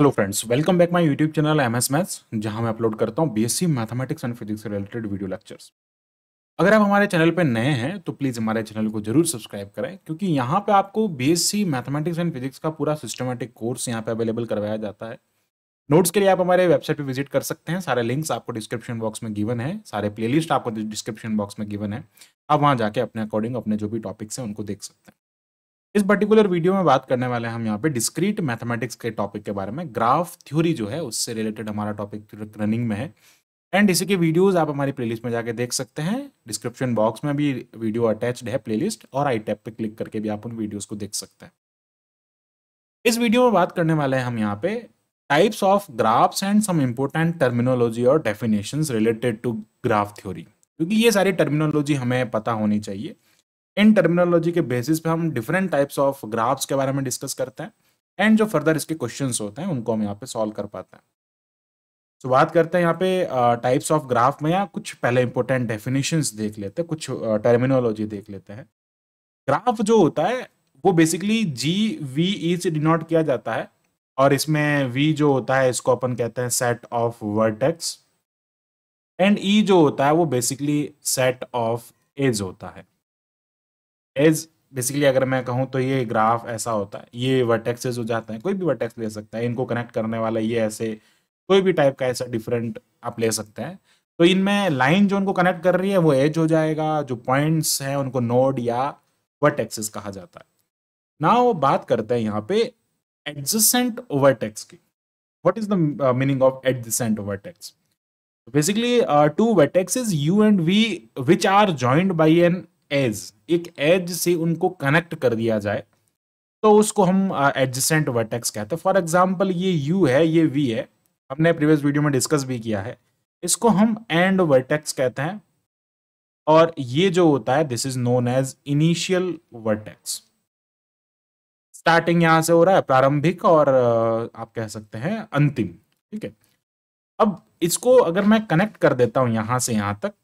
Hello friends welcome back my YouTube channel M S maths जहां मैं upload करता हूं बीएससी मैथमेटिक्स एंड फिजिक्स से रिलेटेड वीडियो लेक्चर्स अगर आप हमारे चैनल पर नए हैं तो प्लीज़ हमारे चैनल को जरूर सब्सक्राइब करें क्योंकि यहाँ पे आपको बीएससी मैथमेटिक्स एंड फिजिक्स का पूरा सिस्टमेटिक कोर्स यहाँ पे अवेलेबल करवाया जाता है नोट्स के लिए आप हमारे वेबसाइट पर विजिट कर सकते हैं सारे लिंक्स आपको डिस्क्रिप्शन बॉक्स में गिवन है सारे प्ले आपको डिस्क्रिप्शन बॉक्स में गिवन है आप वहाँ जाके अपने अकॉर्डिंग अपने जो भी टॉपिक्स हैं उनको देख सकते हैं इस पर्टिकुलर वीडियो में बात करने वाले हैं हम यहाँ पे डिस्क्रीट मैथमेटिक्स के टॉपिक के बारे में ग्राफ थ्योरी जो है उससे रिलेटेड हमारा टॉपिक रनिंग में है एंड इसी के वीडियोस आप हमारी प्लेलिस्ट में जाके देख सकते हैं डिस्क्रिप्शन बॉक्स में भी वीडियो अटैच्ड है प्लेलिस्ट और आई टैप पे क्लिक करके भी आप उन वीडियोस को देख सकते हैं इस वीडियो में बात करने वाले हैं हम यहाँ पे types of graphs and some important terminology और definition related to graph theory क्योंकि ये सारी टर्मिनोलॉजी हमें पता होनी चाहिए इन टर्मिनोलॉजी के बेसिस पे हम डिफरेंट टाइप्स ऑफ ग्राफ्स के बारे में डिस्कस करते हैं एंड जो फर्दर इसके क्वेश्चंस होते हैं उनको हम यहाँ पे सॉल्व कर पाते हैं सो बात करते हैं यहाँ पे टाइप्स ऑफ ग्राफ में या कुछ पहले इंपॉर्टेंट डेफिनेशन देख लेते हैं कुछ टर्मिनोलॉजी देख लेते हैं ग्राफ जो होता है वो बेसिकली जी वी ई से डिनोट किया जाता है और इसमें वी जो होता है इसको अपन कहते हैं set of vertex and E जो होता है वो बेसिकली सेट ऑफ एज होता है एज बेसिकली अगर मैं कहूँ तो ये ग्राफ ऐसा होता है ये वर्टेक्सेज हो जाते हैं कोई भी वर्टेक्स ले सकता है इनको कनेक्ट करने वाला ये ऐसे कोई भी टाइप का ऐसा डिफरेंट आप ले सकते हैं तो इनमें लाइन जो उनको कनेक्ट कर रही है वो एज हो जाएगा जो पॉइंट्स हैं उनको नोड या वर्टेक्सेस कहा जाता है ना वो बात करते हैं यहाँ पे एडजसेंट ओवरटेक्स की what is the meaning of adjacent vertex basically two vertices U and V which are joined by an edge एक एज से उनको कनेक्ट कर दिया जाए तो उसको हम एडजेंट वर्टेक्स कहते हैं फॉर एग्जाम्पल ये यू है ये वी है हमने प्रीवियस वीडियो में डिस्कस भी किया है इसको हम एंड वर्टेक्स कहते हैं और ये जो होता है this is known as initial vertex starting यहां से हो रहा है प्रारंभिक और आप कह सकते हैं अंतिम ठीक है अब इसको अगर मैं कनेक्ट कर देता हूं यहां से यहां तक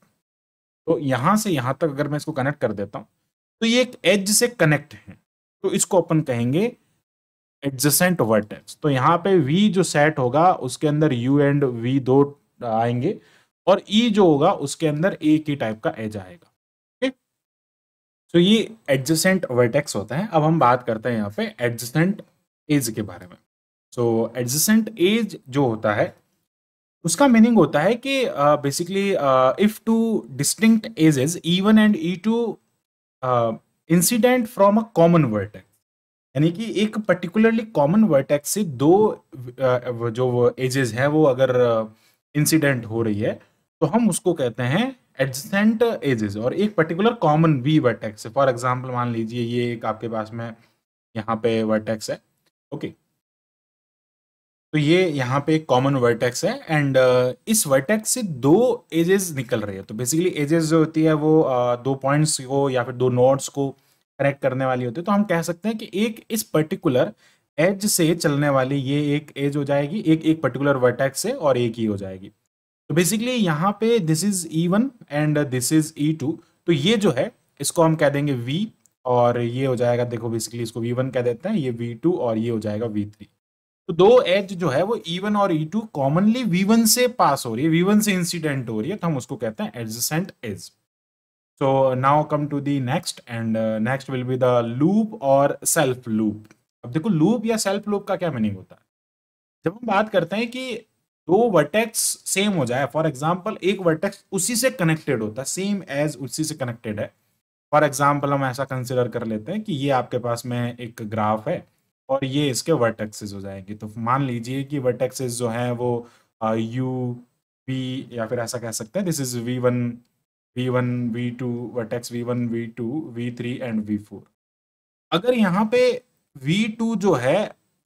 तो यहां से यहां तक अगर मैं इसको कनेक्ट कर देता हूं तो ये एक एज से कनेक्ट है तो इसको अपन कहेंगे एडजसेंट वर्टेक्स तो यहां पे वी जो सेट होगा उसके अंदर यू एंड वी दो आएंगे और e जो होगा उसके अंदर ए के टाइप का एज आएगा तो ये एडजसेंट वर्टेक्स होता है अब हम बात करते हैं यहाँ पे एडजसेंट एज के बारे में सो एडजसेंट एज जो होता है उसका मीनिंग होता है कि basically if two distinct edges E one and E two incident from a common vertex e यानी कि एक पर्टिकुलरली कॉमन वर्टेक्स से दो uh, जो एजेस हैं वो अगर इंसिडेंट uh, हो रही है तो हम उसको कहते हैं एडसेंट एजेस और एक particular common V vertex for example मान लीजिए ये एक आपके पास में यहाँ पे वर्टेक्स है ओके okay. तो ये यहाँ पे एक कॉमन वर्टेक्स है एंड uh, इस वर्टेक्स से दो एजेस निकल रही है तो बेसिकली एजेस जो होती है वो uh, दो पॉइंट्स को या फिर दो नोड्स को कनेक्ट करने वाली होती है तो हम कह सकते हैं कि एक इस पर्टिकुलर एज से चलने वाली ये एक एज हो जाएगी एक एक पर्टिकुलर वर्टेक्स से और एक ही हो जाएगी तो बेसिकली यहाँ पे this is E one and this is E two तो ये जो है इसको हम कह देंगे वी और ये हो जाएगा देखो बेसिकली इसको वी वन कह देते हैं ये वी टू और ये हो जाएगा वी थ्री तो दो एज जो है वो ई e वन और E two commonly V one से पास हो रही है वी वन से इंसिडेंट हो रही है तो हम उसको कहते हैं adjacent edge so now come to the next and next will be the loop और सेल्फ लूप अब देखो लूप या सेल्फ लूप का क्या मीनिंग होता है जब हम बात करते हैं कि दो वर्टेक्स सेम हो जाए फॉर एग्जाम्पल एक वर्टेक्स उसी से कनेक्टेड होता है सेम एज उसी से कनेक्टेड है फॉर एग्जाम्पल हम ऐसा कंसिडर कर लेते हैं कि ये आपके पास में एक ग्राफ है और ये इसके वर्टेक्सेस हो जाएंगे तो मान लीजिए कि वर्टेक्सेस जो हैं वो यू वी या फिर ऐसा कह सकते हैं this is V one V one V two vertex V one V two V three and V four अगर यहाँ पे वी टू जो है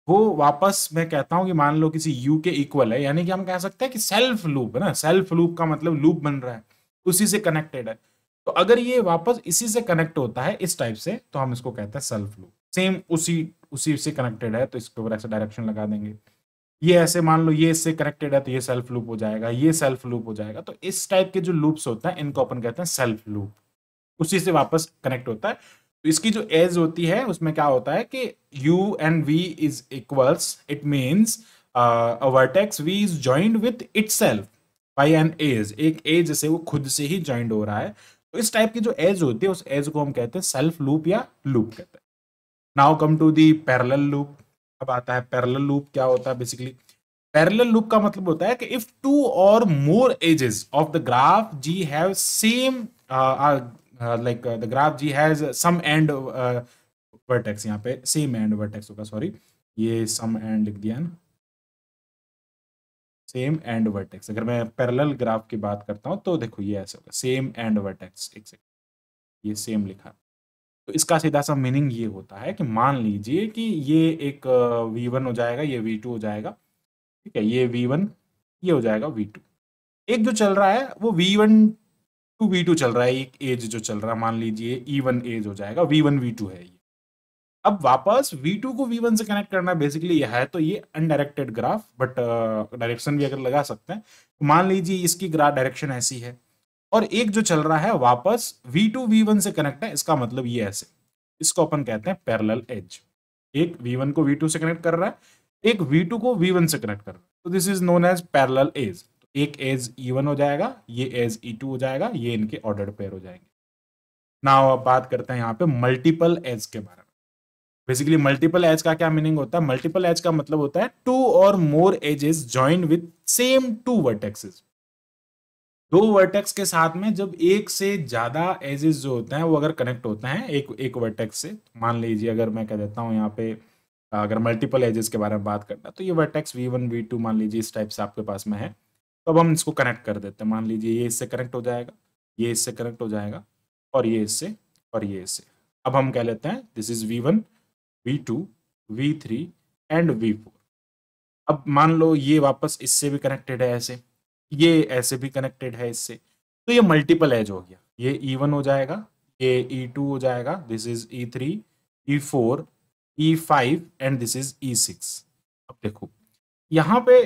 वो वापस मैं कहता हूँ कि मान लो किसी यू के इक्वल है यानी कि हम कह सकते हैं कि सेल्फ लूप है ना सेल्फ लूप का मतलब लूप बन रहा है उसी से कनेक्टेड है तो अगर ये वापस इसी से कनेक्ट होता है इस टाइप से तो हम इसको कहते हैं सेल्फ लूप सेम उसी उसी से कनेक्टेड है तो इसके ऊपर ऐसा डायरेक्शन लगा देंगे ये ऐसे मान लो ये इससे कनेक्टेड है तो ये सेल्फ लूप हो जाएगा ये सेल्फ लूप हो जाएगा तो इस टाइप के जो लूप्स होते हैं इनको अपन कहते हैं सेल्फ लूप उसी से वापस कनेक्ट होता है तो इसकी जो एज होती है उसमें क्या होता है कि U and V is equals it means vertex V is joined with itself by an edge एक एज से वो खुद से ही ज्वाइंड हो रहा है तो इस टाइप की जो एज होती है उस एज को हम कहते हैं सेल्फ लूप या लूप कहते हैं now come to the parallel loop अब आता है पैरल लूप क्या होता है बेसिकली पैरल लूप का मतलब होता है कि इफ टू और more edges of the graph G have same like the graph G has same end vertex यहाँ पे सेम एंड वर्टेक्स होगा सॉरी ये सम एंड लिख दिया ना सेम एंड वर्टेक्स अगर मैं पैरल ग्राफ की बात करता हूँ तो देखो ये ऐसा होगा सेम एंड वर्टेक्स एक सेकेंड ये सेम लिखा तो इसका सीधा सा मीनिंग ये होता है कि मान लीजिए कि ये एक वी वन हो जाएगा ये वी टू हो जाएगा ठीक है ये वी वन ये हो जाएगा वी टू एक जो चल रहा है वो V one to V two चल रहा है एक एज जो चल रहा है मान लीजिए ई वन एज हो जाएगा वी वन वी टू है ये अब वापस V2 को V1 से कनेक्ट करना बेसिकली यह है तो ये अनडायरेक्टेड ग्राफ बट डायरेक्शन भी अगर लगा सकते हैं तो मान लीजिए इसकी ग्राफ डायरेक्शन ऐसी है और एक जो चल रहा है वापस V2 V1 से कनेक्ट है इसका मतलब ये ऐसे इसको अपन कहते हैं पैरेलल एज एक V1 को V2 से कनेक्ट कर रहा है एक V2 को V1 से कनेक्ट कर रहा है तो this is known as parallel edge एक एज E1 हो जाएगा ये एज E2 हो जाएगा ये इनके ऑर्डर्ड पेयर हो जाएंगे नाउ अब बात करते हैं यहाँ पे मल्टीपल एज के बारे में बेसिकली मल्टीपल एज का क्या मीनिंग होता है मल्टीपल एज का मतलब होता है टू और more edges join with same two vertexes दो वर्टेक्स के साथ में जब एक से ज्यादा एजेस जो होते हैं वो अगर कनेक्ट होते हैं एक एक वर्टेक्स से मान लीजिए अगर मैं कह देता हूँ यहाँ पे अगर मल्टीपल एजेस के बारे में बात करना तो ये vertex V one V two मान लीजिए इस टाइप से आपके पास में है तो अब हम इसको कनेक्ट कर देते हैं मान लीजिए ये इससे कनेक्ट हो जाएगा ये इससे कनेक्ट हो जाएगा और ये इससे और ये इससे अब हम कह लेते हैं this is V one V two V three and V four अब मान लो ये वापस इससे भी कनेक्टेड है ऐसे ये ऐसे भी कनेक्टेड है इससे तो ये मल्टीपल एज हो गया ये ई e वन हो जाएगा ये ई e टू हो जाएगा this is E three E four E five and this is E six अब देखो यहाँ पे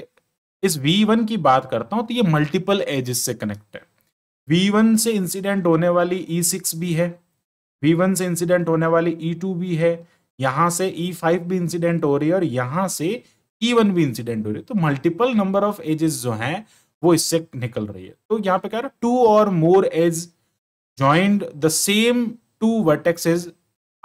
इस वी वन की बात करता हूँ तो ये मल्टीपल एज से कनेक्ट है वन से इंसिडेंट होने वाली ई e सिक्स भी है वी वन से इंसिडेंट होने वाली ई टू भी है यहाँ से ई फाइव भी इंसिडेंट हो रही है और यहाँ से ई वन भी इंसिडेंट हो रही है तो मल्टीपल नंबर ऑफ एजेस जो हैं वो इससे निकल रही है तो यहाँ पे कह रहा है टू और more edge joint the same two vertexes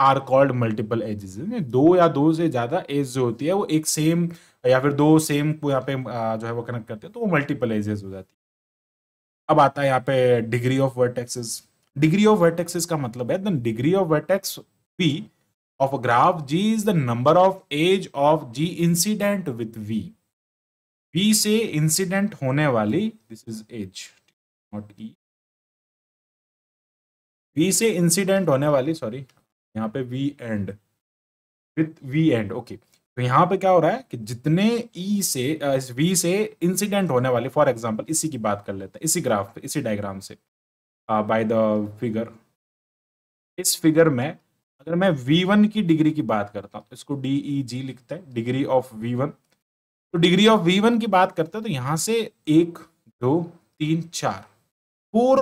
are called multiple edges दो या दो से ज्यादा एज जो होती है वो एक सेम या फिर दो सेम को यहाँ पे जो है वो कनेक्ट करते हैं तो वो मल्टीपल एजेस हो जाती है अब आता है यहाँ पे degree of vertices degree of vertices का मतलब है degree of vertex P of graph G is the number of edge of G incident with V B से इंसिडेंट होने वाली this is H not E B से incident होने वाली sorry यहाँ पे V and with V and okay तो यहाँ पे क्या हो रहा है कि जितने ई e से वी से इंसिडेंट होने वाले फॉर एग्जाम्पल इसी की बात कर लेते हैं इसी ग्राफ पे इसी डायग्राम से बाय द फिगर इस फिगर में अगर मैं V1 की डिग्री की बात करता हूँ तो इसको डी ई जी लिखते हैं डिग्री ऑफ V1 तो डिग्री ऑफ वी वन की बात करते हैं तो यहाँ से एक दो तीन चार फोर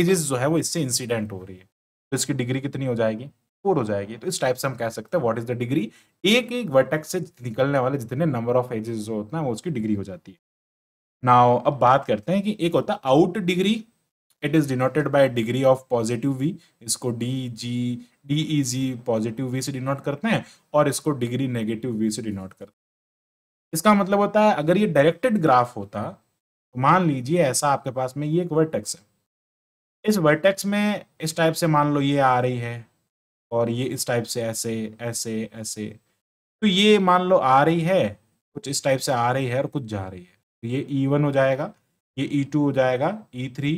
एजेस जो है वो इससे इंसिडेंट हो रही है तो इसकी डिग्री कितनी हो जाएगी फोर हो जाएगी तो इस टाइप से हम कह सकते हैं व्हाट इज द डिग्री एक एक वर्टेक्स से निकलने वाले जितने नंबर ऑफ एजेस जो होता है वो उसकी डिग्री हो जाती है नाउ अब बात करते हैं कि एक होता है out degree it is denoted by degree of positive V इसको D G D E G positive V से डिनोट करते हैं और इसको डिग्री नेगेटिव वी से डिनोट करते हैं इसका मतलब होता है अगर ये डायरेक्टेड ग्राफ होता तो मान लीजिए ऐसा आपके पास में ये एक वर्टेक्स है इस वर्टेक्स में इस टाइप से मान लो ये आ रही है और ये इस टाइप से ऐसे ऐसे ऐसे तो ये मान लो आ रही है कुछ इस टाइप से आ रही है और कुछ जा रही है तो ये ई e वन हो जाएगा ये ई e टू हो जाएगा E three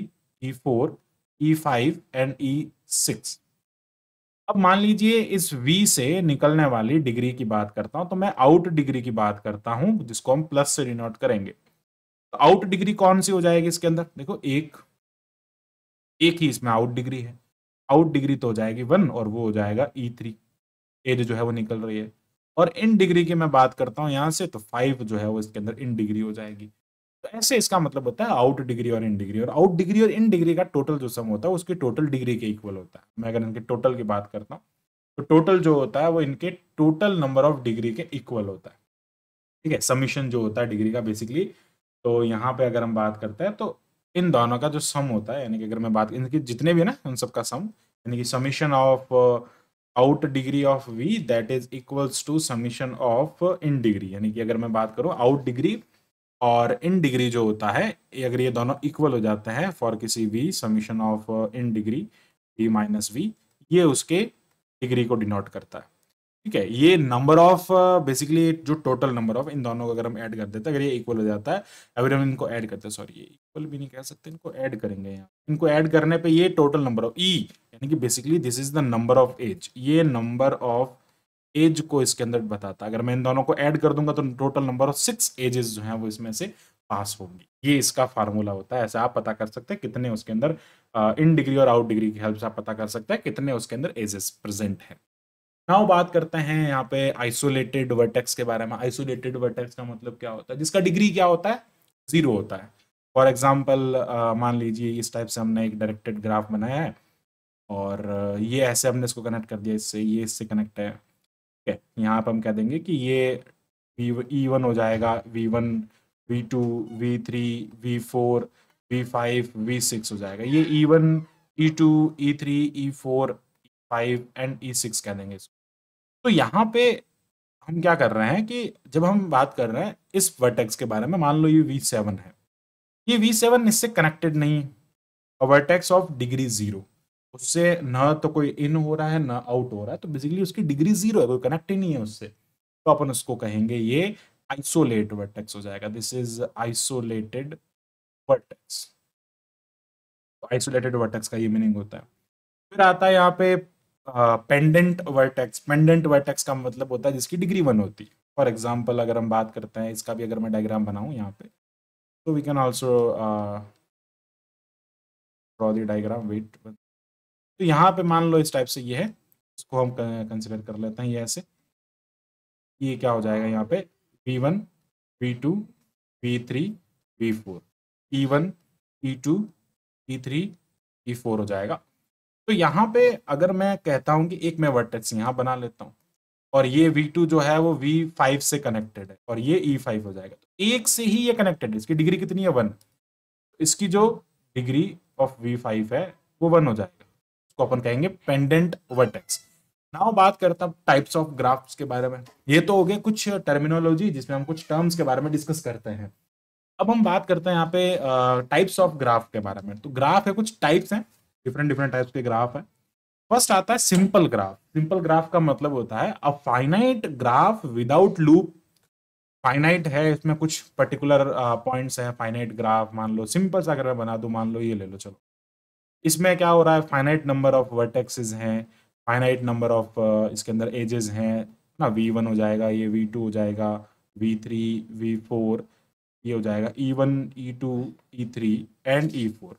E four E five and E six अब मान लीजिए इस v से निकलने वाली डिग्री की बात करता हूं तो मैं आउट डिग्री की बात करता हूं जिसको हम प्लस से डिनोट करेंगे तो आउट डिग्री कौन सी हो जाएगी इसके अंदर देखो एक एक ही इसमें आउट डिग्री है आउट डिग्री तो हो जाएगी वन और वो हो जाएगा ई थ्री ए जो है वो निकल रही है और इन डिग्री की मैं बात करता हूँ यहाँ से तो फाइव जो है वो इसके अंदर इन डिग्री हो जाएगी तो ऐसे इसका मतलब होता है आउट डिग्री और इन डिग्री और आउट डिग्री और इन डिग्री का टोटल जो सम होता है उसकी टोटल डिग्री के इक्वल होता है मैं अगर इनके टोटल की बात करता हूँ तो टोटल जो होता है वो इनके टोटल नंबर ऑफ डिग्री के इक्वल होता है ठीक है समीशन जो होता है डिग्री का बेसिकली तो यहाँ पे अगर हम बात करते हैं तो इन दोनों का जो सम होता है यानी कि अगर मैं बात इनके जितने भी है ना उन सबका सम यानी कि summation of out degree of V that is equals to summation of in degree यानी कि अगर मैं बात करूँ आउट डिग्री और इन डिग्री जो होता है अगर ये दोनों इक्वल हो जाते हैं फॉर किसी V summation of in degree D minus V ये उसके डिग्री को डिनोट करता है ठीक है ये नंबर ऑफ बेसिकली जो टोटल नंबर ऑफ इन दोनों को अगर हम ऐड कर देते हैं अगर ये इक्वल हो जाता है अगर हम इनको ऐड करते हैं सॉरी ये इक्वल भी नहीं कह सकते इनको ऐड करेंगे यहाँ इनको ऐड करने पे ये टोटल नंबर ऑफ ई यानी कि basically this is the number of edge ये नंबर ऑफ एज को इसके अंदर बताता है अगर मैं इन दोनों को ऐड कर दूंगा तो total number of six edges जो हैं वो इसमें से पास होंगी ये इसका फार्मूला होता है ऐसे आप पता कर सकते हैं कितने उसके अंदर इन डिग्री और आउट डिग्री की हेल्प से आप पता कर सकते हैं कितने उसके अंदर एजेस प्रेजेंट हैं नाउ बात करते हैं यहाँ पे आइसोलेटेड वर्टेक्स के बारे में आइसोलेटेड वर्टेक्स का मतलब क्या होता है जिसका डिग्री क्या होता है जीरो होता है फॉर एग्जाम्पल मान लीजिए इस टाइप से हमने एक डायरेक्टेड ग्राफ बनाया है और ये ऐसे हमने इसको कनेक्ट कर दिया इससे ये इससे कनेक्ट है है यहाँ पर हम कह देंगे कि ये वी ई e वन हो जाएगा V one V two V three V four V five V six हो जाएगा ये E one E two E three E four five and E six कह देंगे इसको तो यहाँ पे हम क्या कर रहे हैं कि जब हम बात कर रहे हैं इस वर्टेक्स के बारे में मान लो ये वी सेवन है ये वी सेवन इससे कनेक्टेड नहीं है वर्टेक्स ऑफ डिग्री जीरो उससे ना तो कोई इन हो रहा है ना आउट हो रहा है तो बेसिकली उसकी डिग्री जीरो है कोई कनेक्ट ही नहीं है उससे तो अपन उसको कहेंगे ये आइसोलेट वर्टेक्स हो जाएगा this is isolated vertex isolated vertex का ये मीनिंग होता है फिर आता है यहाँ पे पेंडेंट वर्टेक्स पेंडेंट वर्टेक्स का मतलब होता है जिसकी डिग्री वन होती है फॉर एग्जाम्पल अगर हम बात करते हैं इसका भी अगर मैं डायग्राम बनाऊँ यहाँ पे तो we can also draw the diagram wait तो यहाँ पे मान लो इस टाइप से ये है इसको हम कंसिडर कर लेते हैं ये ऐसे ये क्या हो जाएगा यहाँ पे V1, one V3, two E1, three E3, four E one E two E three E four हो जाएगा तो यहाँ पे अगर मैं कहता हूँ कि एक मैं वर्टेक्स यहाँ बना लेता हूँ और ये V2 जो है वो V5 से कनेक्टेड है और ये E5 हो जाएगा तो एक से ही ये कनेक्टेड है इसकी डिग्री कितनी है वन इसकी जो डिग्री ऑफ V5 है वो वन हो जाएगा इसको अपन कहेंगे पेंडेंट वर्टेक्स नाउ बात करता हूँ टाइप्स ऑफ ग्राफ्स के बारे में ये तो हो गए कुछ टर्मिनोलॉजी जिसमें हम कुछ टर्म्स के बारे में डिस्कस करते हैं अब हम बात करते हैं यहाँ पे टाइप्स ऑफ ग्राफ के बारे में तो ग्राफ है कुछ टाइप्स हैं डिफरेंट डिफरेंट टाइप्स के ग्राफ है फर्स्ट आता है सिंपल ग्राफ सिंपल ग्राफ का मतलब होता है a finite graph without loop finite है इसमें कुछ पर्टिकुलर पॉइंट्स हैं फाइनाइट ग्राफ मान लो सिंपल सा अगर मैं बना दूं मान लो ये ले लो चलो इसमें क्या हो रहा है फाइनाइट नंबर ऑफ वर्टेक्सेस हैं फाइनाइट नंबर ऑफ इसके अंदर एजेस हैं ना वी वन हो जाएगा ये वी टू हो जाएगा वी थ्री वी फोर ये हो जाएगा E one E two E three and E four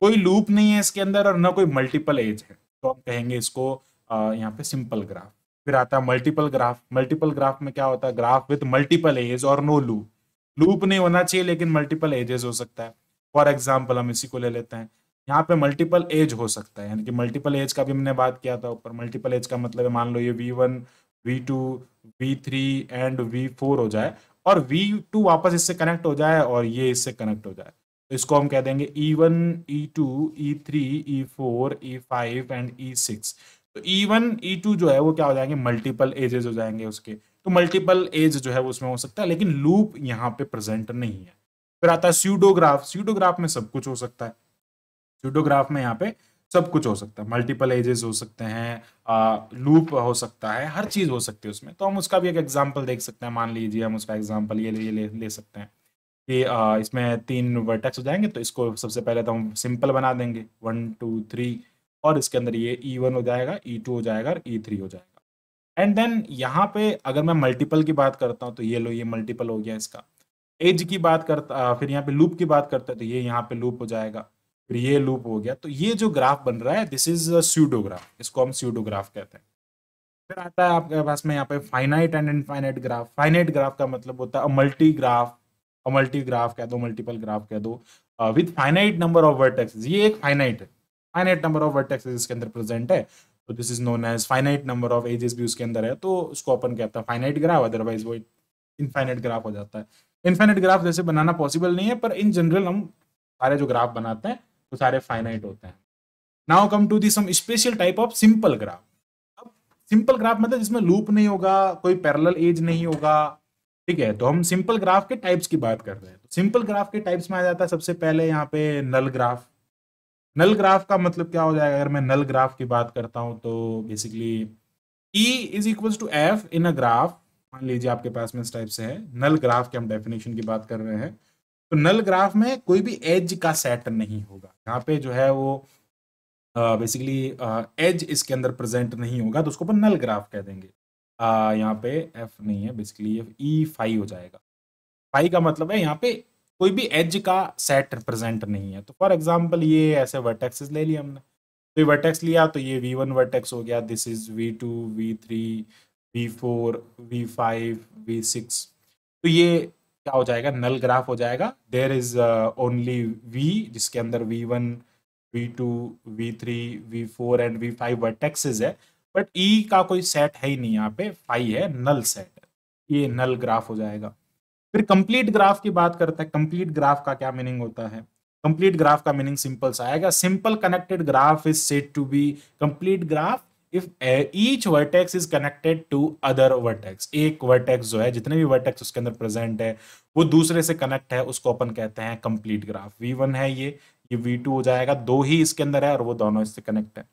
कोई लूप नहीं है इसके अंदर और ना कोई मल्टीपल एज है तो हम कहेंगे इसको uh, यहाँ पे सिंपल ग्राफ फिर आता है मल्टीपल ग्राफ मल्टीपल ग्राफ में क्या होता है ग्राफ विथ मल्टीपल एज और नो लूप लूप नहीं होना चाहिए लेकिन मल्टीपल एजेस हो सकता है फॉर एग्जाम्पल हम इसी को ले लेते हैं यहाँ पे मल्टीपल एज हो सकता है यानी कि मल्टीपल एज का भी हमने बात किया था ऊपर मल्टीपल एज का मतलब है मान लो ये V one V two V three and V four हो जाए और वी टू वापस इससे कनेक्ट हो जाए और ये इससे कनेक्ट हो जाए तो इसको हम कह देंगे E one E two E three E four E five and E six तो ई वन ई टू जो है वो क्या हो जाएंगे मल्टीपल एजेस हो जाएंगे उसके तो मल्टीपल एज जो है वो उसमें हो सकता है लेकिन लूप यहाँ पे प्रेजेंट नहीं है फिर आता है स्यूडोग्राफ स्यूडोग्राफ में सब कुछ हो सकता है स्यूडोग्राफ में यहाँ पे सब कुछ हो सकता है मल्टीपल एजेस हो सकते हैं लूप हो सकता है हर चीज़ हो सकती है उसमें तो हम उसका भी एक एग्जाम्पल देख सकते हैं मान लीजिए हम उसका एग्जाम्पल ये ले, ले, ले सकते हैं कि आ, इसमें तीन वर्टेक्स हो जाएंगे तो इसको सबसे पहले तो हम सिंपल बना देंगे वन टू थ्री और इसके अंदर ये ई e वन हो जाएगा ई e टू हो जाएगा और ई e थ्री हो जाएगा एंड देन यहाँ पे अगर मैं मल्टीपल की बात करता हूँ तो ये लो ये मल्टीपल हो गया इसका एज की बात करता फिर यहाँ पे लूप की बात करते हैं तो ये यहाँ पे लूप हो जाएगा फिर ये लूप हो गया तो ये जो ग्राफ बन रहा है दिस इज स्यूडोग्राफ इसको हम स्यूडोग्राफ कहते हैं फिर आता है आपके पास में यहाँ पे finite and infinite graph finite graph का मतलब होता है मल्टी ग्राफ मल्टी ग्राफ कह दो मल्टीपल ग्राफ कह दो with finite number of vertexes ये एक फाइनाइट है फाइनाइट नंबर ऑफ वर्टेक्सेस इसके अंदर प्रेजेंट है तो this is known as finite number of edges भी उसके अंदर है तो उसको अपन कहता है फाइनाइट ग्राफ अदरवाइज वो इनफाइनाइट ग्राफ हो जाता है इनफाइनाइट ग्राफ जैसे बनाना पॉसिबल नहीं है पर इन जनरल हम सारे जो ग्राफ बनाते हैं वो सारे फाइनाइट होते हैं now come to the some special type of simple graph अब सिंपल ग्राफ मतलब जिसमें लूप नहीं होगा कोई पैरल एज नहीं होगा ठीक है तो हम सिंपल ग्राफ के टाइप्स की बात कर रहे हैं तो सिंपल ग्राफ के टाइप्स में आ जाता है सबसे पहले यहाँ पे नल ग्राफ नल ग्राफ का मतलब क्या हो जाएगा अगर मैं नल ग्राफ की बात करता हूँ तो basically E is equal to F in a graph मान लीजिए आपके पास में इस टाइप से है नल ग्राफ के हम डेफिनेशन की बात कर रहे हैं तो नल ग्राफ में कोई भी एज का सेट नहीं होगा यहाँ पे जो है वो बेसिकली एज इसके अंदर प्रेजेंट नहीं होगा तो उसको अपन नल ग्राफ कह देंगे यहाँ पे एफ नहीं है बेसिकली ई फाइव हो जाएगा फाइव का मतलब है यहाँ पे कोई भी एज का सेट प्रेजेंट नहीं है तो फॉर एग्जाम्पल ये ऐसे वर्टेक्सेस ले लिए हमने तो ये वर्टेक्स लिया तो ये वी वन वर्टेक्स हो गया this is V two V three V four V five V six तो ये क्या हो जाएगा नल ग्राफ हो जाएगा देर इज ओनली वी जिसके अंदर V one V two V three V four and V five vertexes है बट ई e का कोई सेट है ही नहीं यहाँ पे फाइव है नल सेट ये नल ग्राफ हो जाएगा फिर कंप्लीट ग्राफ की बात करते हैं कंप्लीट ग्राफ का क्या मीनिंग होता है कंप्लीट ग्राफ का मीनिंग सिंपल सा आएगा simple connected graph is set to be complete graph if each vertex is connected to other vertex एक वर्टेक्स जो है जितने भी वर्टेक्स उसके अंदर प्रेजेंट है वो दूसरे से कनेक्ट है उसको अपन कहते हैं कंप्लीट ग्राफ वी वन है ये ये वी टू हो जाएगा दो ही इसके अंदर है और वो दोनों इससे कनेक्ट है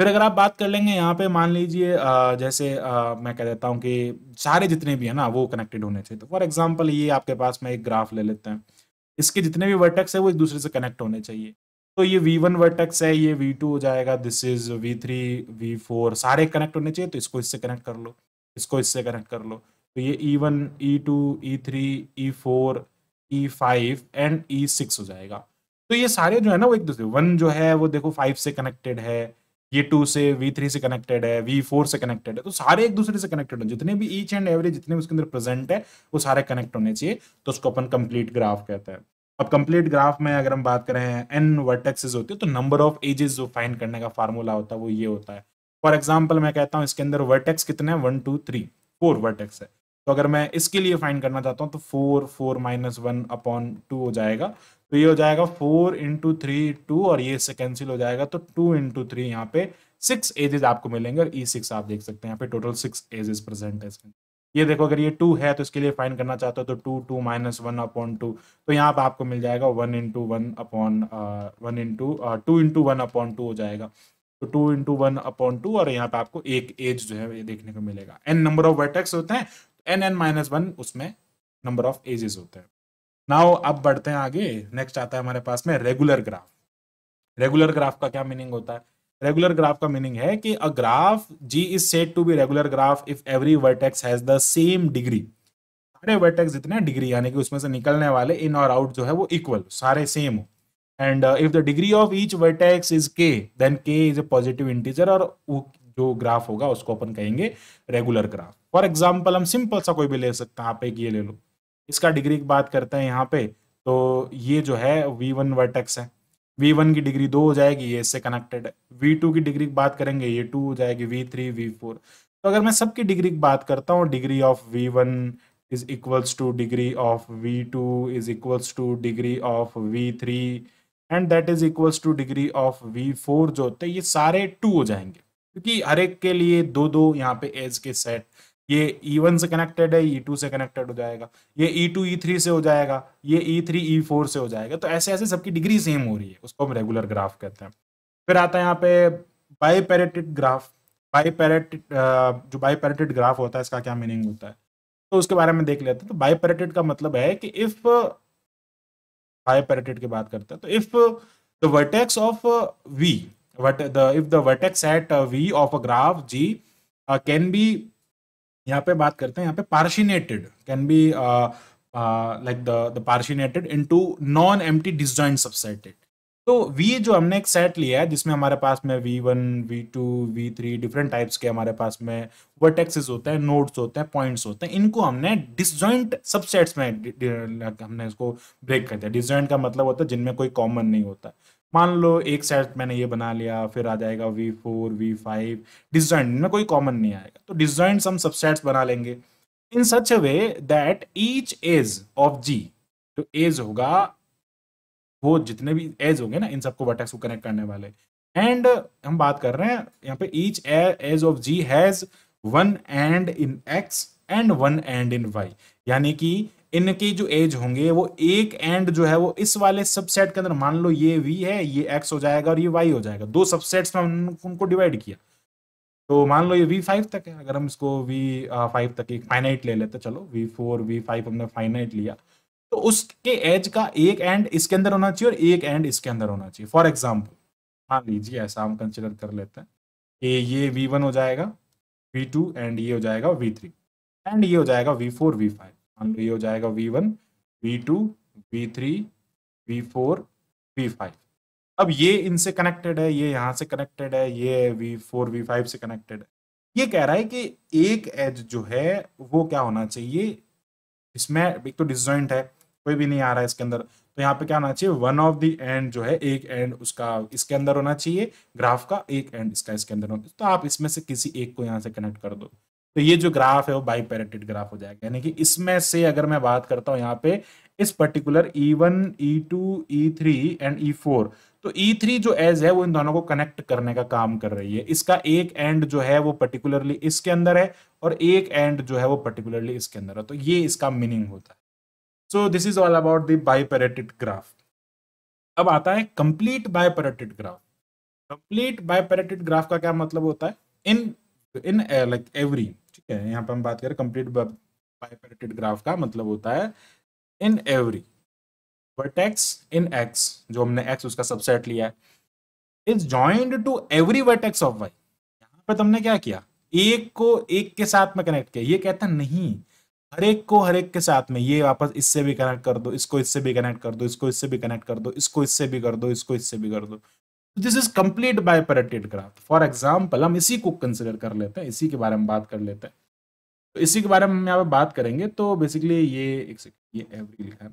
फिर अगर आप बात कर लेंगे यहाँ पे मान लीजिए जैसे आ, मैं कह देता हूँ कि सारे जितने भी है ना वो कनेक्टेड होने चाहिए तो फॉर एग्जाम्पल ये आपके पास में एक ग्राफ ले लेते हैं इसके जितने भी वर्टेक्स है वो एक दूसरे से कनेक्ट होने चाहिए तो ये वी वन वर्टेक्स है ये वी टू हो जाएगा this is V three V four सारे कनेक्ट होने चाहिए तो इसको इससे कनेक्ट कर लो इसको इससे कनेक्ट कर लो तो ये E one E two E three E four E five and E six हो जाएगा तो ये सारे जो है ना वो एक दूसरे वन जो है वो देखो फाइव से कनेक्टेड है ये टू से वी थ्री से कनेक्टेड है वी फोर से कनेक्टेड है तो सारे एक दूसरे से कनेक्टेड हैं जितने भी ईच एंड एवरेज जितने उसके अंदर प्रेजेंट है वो सारे कनेक्ट होने चाहिए तो उसको अपन कंप्लीट ग्राफ कहते हैं अब कंप्लीट ग्राफ में अगर हम बात करें एन वर्टेक्सेस होती है तो नंबर ऑफ एजेस जो फाइन करने का फार्मूला होता है वो ये होता है फॉर एग्जाम्पल मैं कहता हूँ इसके अंदर वर्टेक्स कितने one two three four vertex है तो अगर मैं इसके लिए फाइंड करना चाहता हूँ तो four four minus one upon two हो जाएगा तो ये हो जाएगा फोर इंटू थ्री टू और ये इससे कैंसिल हो जाएगा तो टू इंटू थ्री यहाँ पे सिक्स एजेस आपको मिलेंगे और ई e सिक्स आप देख सकते हैं यहाँ पे टोटल सिक्स एजेस प्रेजेंट है इसके ये देखो अगर ये टू है तो इसके लिए फाइन करना चाहते हो तो two two minus one upon two तो यहाँ पे आपको मिल जाएगा one into one upon one into two into one upon two हो जाएगा तो two into one upon two और यहाँ पे आपको एक एज जो है देखने को मिलेगा एन नंबर ऑफ वर्टेक्स होते हैं एन एन माइनस वन उसमें नंबर ऑफ एजेस होते हैं नाउ अब बढ़ते हैं आगे नेक्स्ट आता है हमारे पास में रेगुलर ग्राफ रेगुलर ग्राफ का क्या मीनिंग होता है रेगुलर ग्राफ का मीनिंग है कि a graph G is said to be regular graph if every vertex has the same degree सारे वर्टेक्स जितने डिग्री यानी कि उसमें से निकलने वाले इन और आउट जो है वो इक्वल सारे सेम हो and if the degree of each vertex is K then K is a positive integer और जो ग्राफ होगा उसको अपन कहेंगे रेगुलर ग्राफ फॉर एग्जाम्पल हम सिंपल सा कोई भी ले सकते हैं आप एक ये ले लो इसका डिग्री की बात करते हैं यहाँ पे तो ये जो है वी वन वर्टेक्स है वी वन की डिग्री दो हो जाएगी ये इससे कनेक्टेड है वी टू की डिग्री की बात करेंगे ये टू हो जाएगी वी थ्री वी फोर तो अगर मैं सबकी डिग्री की बात करता हूँ degree of V one is equals to degree of V two is equals to degree of V three and that is equals to degree of V four जो होते हैं ये सारे टू हो जाएंगे क्योंकि हर एक के लिए दो दो यहाँ पे एज के सेट ये ई e वन से कनेक्टेड है ई e टू से कनेक्टेड हो जाएगा ये ई टू ई थ्री से हो जाएगा ये ई थ्री ई फोर से हो जाएगा तो ऐसे ऐसे सबकी डिग्री सेम हो रही है उसको हम रेगुलर ग्राफ कहते हैं फिर आता है यहाँ पे बाईपेरेटेड ग्राफ बाईपेरेटेड जो बाईपेरेटेड ग्राफ होता है इसका क्या मीनिंग होता है तो उसके बारे में देख लेते हैं तो बाईपेरेटेड का मतलब है कि इफ़ बायोपेरेटेड की बात करते हैं तो if the vertex of V what the if the vertex at uh, v of a graph g uh, can be यहाँ पे बात करते हैं यहाँ पे partitioned can be like the the partitioned into non empty disjoint subsets तो V जो हमने एक सेट लिया है जिसमें हमारे पास में V1, V2, V3 different types के हमारे पास में वर्टेक्सेस होते हैं नोड्स होते हैं पॉइंट्स होते हैं इनको हमने डिसजॉइंट सबसेट्स में हमने इसको ब्रेक कर दिया डिसजॉइंट का मतलब होता है जिनमें कोई कॉमन नहीं होता मान लो एक सेट मैंने ये बना लिया फिर आ जाएगा V four V five design ना कोई कॉमन नहीं आएगा तो डिजाइन हम सबसेट्स बना लेंगे in such a way that each edge of G तो एज होगा वो जितने भी एज होंगे ना इन सबको वर्टेक्स को कनेक्ट करने वाले एंड हम बात कर रहे हैं यहाँ पे each edge of G has one end in X and one end in Y यानी कि इनकी जो एज होंगे वो एक एंड जो है वो इस वाले सबसेट के अंदर मान लो ये वी है ये एक्स हो जाएगा और ये वाई हो जाएगा दो सबसेट्स में हमने उनको डिवाइड किया तो मान लो ये वी फाइव तक है अगर हम इसको वी फाइव तक एक फाइनाइट ले लेते चलो वी फोर वी फाइव हमने फाइनाइट लिया तो उसके एज का एक एंड इसके अंदर होना चाहिए और एक एंड इसके अंदर होना चाहिए फॉर एग्जाम्पल मान लीजिए ऐसा हम कंसिडर कर लेते हैं कि ये वी वन हो जाएगा वी टू एंड ये हो जाएगा वी थ्री एंड ये हो जाएगा वी फोर वी फाइव मान लो ये हो जाएगा V one V two V three V four V five अब ये इनसे कनेक्टेड है ये यहां से कनेक्टेड है ये वी फोर वी फाइव से कनेक्टेड है ये कह रहा है कि एक एज जो है वो क्या होना चाहिए इसमें एक तो डिजॉइंट है कोई भी नहीं आ रहा है इसके अंदर तो यहाँ पे क्या होना चाहिए वन ऑफ द एंड जो है एक एंड उसका इसके अंदर होना चाहिए ग्राफ का एक एंड इसका इसके अंदर होना तो आप इसमें से किसी एक को यहाँ से कनेक्ट कर दो तो ये जो ग्राफ है वो बाई पेरेटेड ग्राफ हो जाएगा यानी कि इसमें से अगर मैं बात करता हूँ यहाँ पे इस particular E one E two E three and E four तो ई e थ्री जो एज है वो इन दोनों को कनेक्ट करने का काम कर रही है इसका एक एंड जो है वो पर्टिकुलरली इसके अंदर है और एक एंड जो है वो पर्टिकुलरली इसके अंदर है तो ये इसका मीनिंग होता है so this is all about the bipartite graph अब आता है complete bipartite graph complete bipartite graph का क्या मतलब होता है इन इन लाइक एवरी ठीक है यहाँ पर हम बात करें कंप्लीट बाइपेरेटेड ग्राफ का मतलब होता है in every vertex in X जो हमने एक्स उसका सबसेट लिया है is joined to every vertex of Y यहाँ पर तुमने क्या किया एक को एक के साथ में कनेक्ट किया ये कहता नहीं हर एक को हर एक के साथ में ये वापस इससे भी कनेक्ट कर दो इसको इससे भी कनेक्ट कर दो इसको इससे भी कनेक्ट कर दो इसको इससे भी कर दो इसको इससे भी कर दो this is complete bi graph for example हम इसी को कंसिडर कर लेते हैं इसी के बारे में बात कर लेते हैं तो इसी के बारे में हम यहाँ पे बात करेंगे तो बेसिकली ये एक ये एवरी लिखा है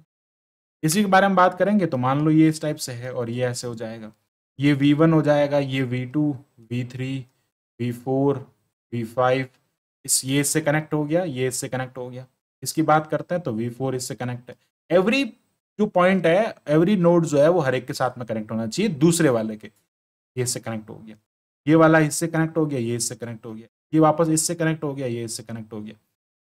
इसी के बारे में बात करेंगे तो मान लो ये इस टाइप से है और ये ऐसे हो जाएगा ये वी वन हो जाएगा ये V two V three V four V five इस ये इससे कनेक्ट हो गया ये इससे कनेक्ट हो गया इसकी बात करते हैं तो वी फोर इससे कनेक्ट है एवरी जो पॉइंट है एवरी नोड जो है वो हर एक के साथ में कनेक्ट होना चाहिए दूसरे वाले के ये से कनेक्ट हो गया ये वाला इससे कनेक्ट हो गया ये इससे कनेक्ट हो गया ये वापस इससे कनेक्ट हो गया ये इससे कनेक्ट हो गया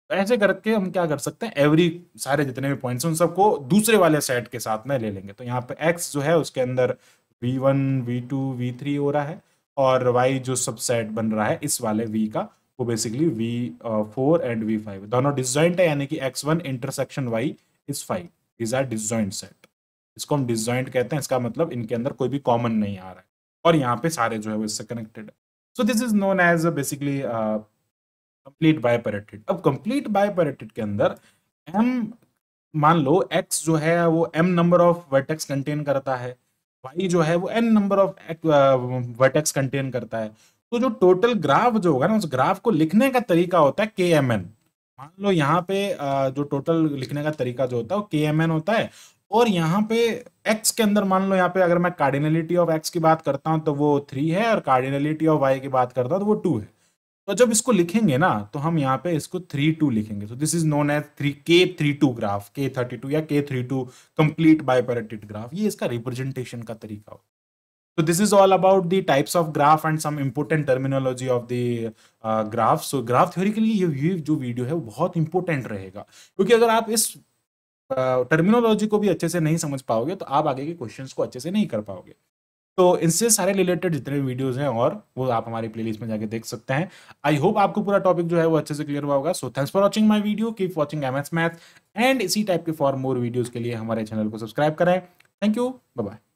तो ऐसे करके हम क्या कर सकते हैं एवरी सारे जितने भी पॉइंट्स हैं उन सबको दूसरे वाले सेट के साथ में ले लेंगे तो यहाँ पे एक्स जो है उसके अंदर V one V two V three हो रहा है और वाई जो सब सेट बन रहा है इस वाले वी का वो basically V four and V five दोनों डिजॉइंट है यानी कि X one intersection Y is five these are disjoint set इसको हम डिजॉइंट कहते हैं इसका मतलब इनके अंदर कोई भी कॉमन नहीं आ रहा है और यहाँ पे सारे जो है वो इससे कनेक्टेड है so this is known as basically complete bipartite अब कंप्लीट बायपेरेटेड के अंदर एम मान लो एक्स जो है वो M number of vertex contain करता है वाई जो है वो N number of vertex contain करता है तो जो टोटल ग्राफ जो होगा ना उस ग्राफ को लिखने का तरीका होता है के एम एन मान लो यहाँ पे जो टोटल लिखने का तरीका जो होता है वो के एम एन होता है और यहाँ पे x के अंदर मान लो यहाँ पे अगर मैं कार्डिनलिटी ऑफ x की बात करता हूँ तो वो थ्री है और कार्डिनलिटी ऑफ y की बात करता हूँ तो वो टू है तो जब इसको लिखेंगे ना तो हम यहाँ पे इसको थ्री टू लिखेंगे तो this is known as three K three two graph K thirty two या K three two complete bipartite graph ये इसका रिप्रेजेंटेशन का तरीका हो So this is all about the types of graph and some important terminology of the uh, graph. So graph theory के लिए ये जो वीडियो है वो बहुत important रहेगा क्योंकि अगर आप इस टर्मिनोलॉजी uh, को भी अच्छे से नहीं समझ पाओगे तो आप आगे के क्वेश्चंस को अच्छे से नहीं कर पाओगे तो इनसे सारे रिलेटेड जितने वीडियोस हैं और वो आप हमारी प्लेलिस्ट में जाके देख सकते हैं आई होप आपको पूरा टॉपिक जो है वो अच्छे से क्लियर हुआ होगा so thanks for watching my video keep watching S math and इसी टाइप के फॉर मोर वीडियोज के लिए हमारे चैनल को सब्सक्राइब करें थैंक यू बाय